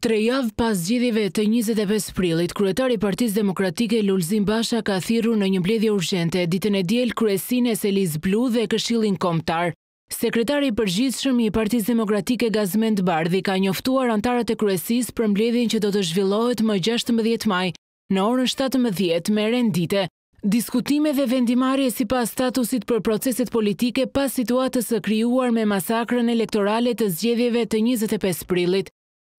Tre javë pas gjithive të 25 prilit, kryetari partiz demokratike Lulzim Basha ka thiru në një mbledhje urgente, ditën e djel kryesin e Seliz Blu dhe këshilin komtar. Sekretari i përgjithë i partiz demokratike Gazment Bardhi ka njoftuar antarët e kryesis për mbledhjen që do të zhvillohet më 16 maj në orën 17 me rendite. Diskutime dhe vendimarje si pas statusit për proceset politike pas situatës e kryuar me masakrën elektorale të zgjedhjeve të 25 prilit.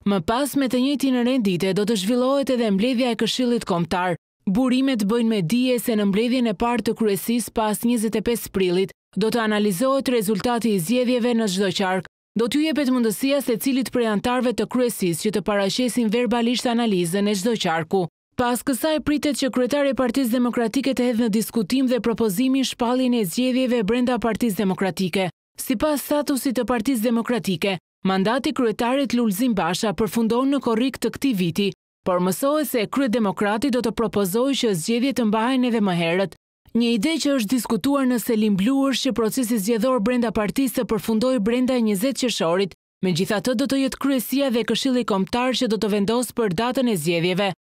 Më pas me të njëti në rendite do të zhvillohet edhe mbledhja e këshillit komtar. Burimet bëjnë me dije se në mbledhjen e partë të kryesis pas 25 prilit do të analizohet rezultati i zjedhjeve në gjdo qarkë. Do t'ju jepet mundësia se cilit prej antarve të kryesis që të parashesin verbalisht analizën e gjdo qarku. Pas kësaj pritet që kretar e partiz demokratike të hedhë në diskutim dhe propozimin shpallin e zgjedhjeve brenda partiz demokratike. Si pas statusit të partiz demokratike, Mandati kryetarit Lulzim Basha përfundon në korik të këti viti, por mësoj se kryet demokrati do të propozoj që zgjedhjet të mbajnë edhe më herët. Një ide që është diskutuar në Selim është që procesi zgjedhor brenda partisë të përfundoj brenda e 20 qëshorit, me gjitha të do të jetë kryesia dhe këshili komptar që do të vendosë për datën e zgjedhjeve.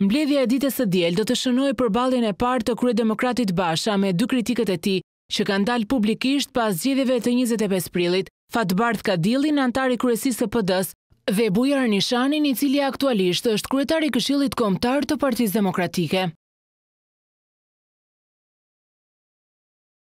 Mbledhja e ditës e djel do të shënoj për balin e partë të kryet demokratit Basha me dy kritikët e ti që kanë dalë publikisht pas zgjedhjeve të 25 prilit, Fatë Bartë ka dilin në antari kërësisë pëdës dhe Bujar Nishanin i cili aktualisht është kërëtari këshilit komtar të partiz demokratike.